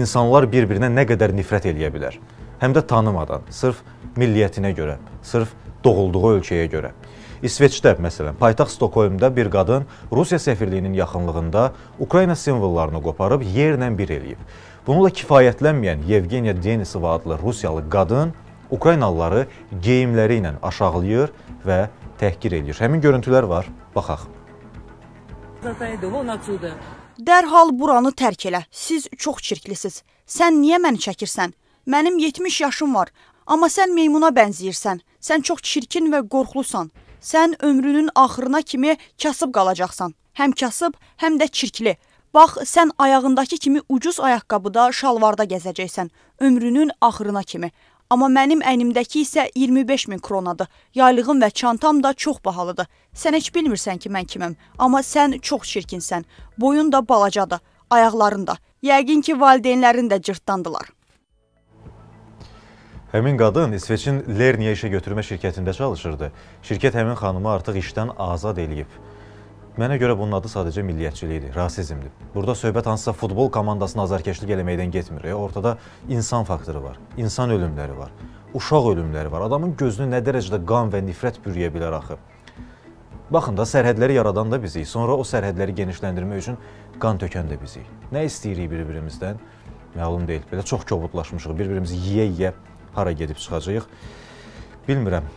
insanlar bir-birinə nə qədər nifrət eləyə bilər. Həm də tanımadan, sırf milliyyətinə görə, sırf doğulduğu ölkəyə görə. İsveçdə, məsələn, paytaxt Stokholmda bir qadın Rusiya səfirliyinin yaxınlığında Ukrayna simvollarını qoparıb yerlə bir eləyib. Bununla kifayətlənməyən Yevgeniya Denisova adlı rusiyalı qadın Ukraynalıları geyimləri ilə aşağılayır və təhqir eləyir. Həmin görüntülər var. Baxaq. Зайду, вон отсюда. Dərhal buranı tərk elə. Siz çox çirklisiz. Sən niyə məni çəkirsən? Mənim 70 yaşım var, amma sən meymuna bənzəyirsən. Sən çox çirkin və qorxulusan. Sən ömrünün axırına kimi kasıb qalacaqsan. Həm kasıb, həm də çirkli. Bax, sən ayağındakı kimi ucuz ayaqqabıda, şalvarda gəzəcəksən ömrünün axırına kimi. Amma mənim əynimdəki isə 25 min kronadır. Yaylığım və çantam da çox bahalıdır. Sən heç bilmirsən ki, mən kiməm, amma sən çox çirkinsən. Boyun da balacadır, ayaqların da. Yəqin ki, valideynlərin də cırtdandılar. Həmin qadın İsveçin Lerniyə işə götürmə şirkətində çalışırdı. Şirkət həmin xanımı artıq işdən azad eləyib. Mənə görə bunun adı sadəcə milliyyətçilikdir, rasizmdir. Burada söhbət hansısa futbol komandasına azarkeşlik eləməkdən getmir. E, ortada insan faktoru var, insan ölümləri var, uşaq ölümləri var. Adamın gözünü nə dərəcədə qan və nifrət bürüyə bilər axı. Baxın da sərhədləri yaradan da bizik, sonra o sərhədləri genişləndirmək üçün qan tökən də bizik. Nə istəyirik bir-birimizdən? Məlum deyil. Belə çox kobudlaşmışıq, bir-birimizi yeyə-yeyə hara gedib çıxacağıq. Bilmirəm.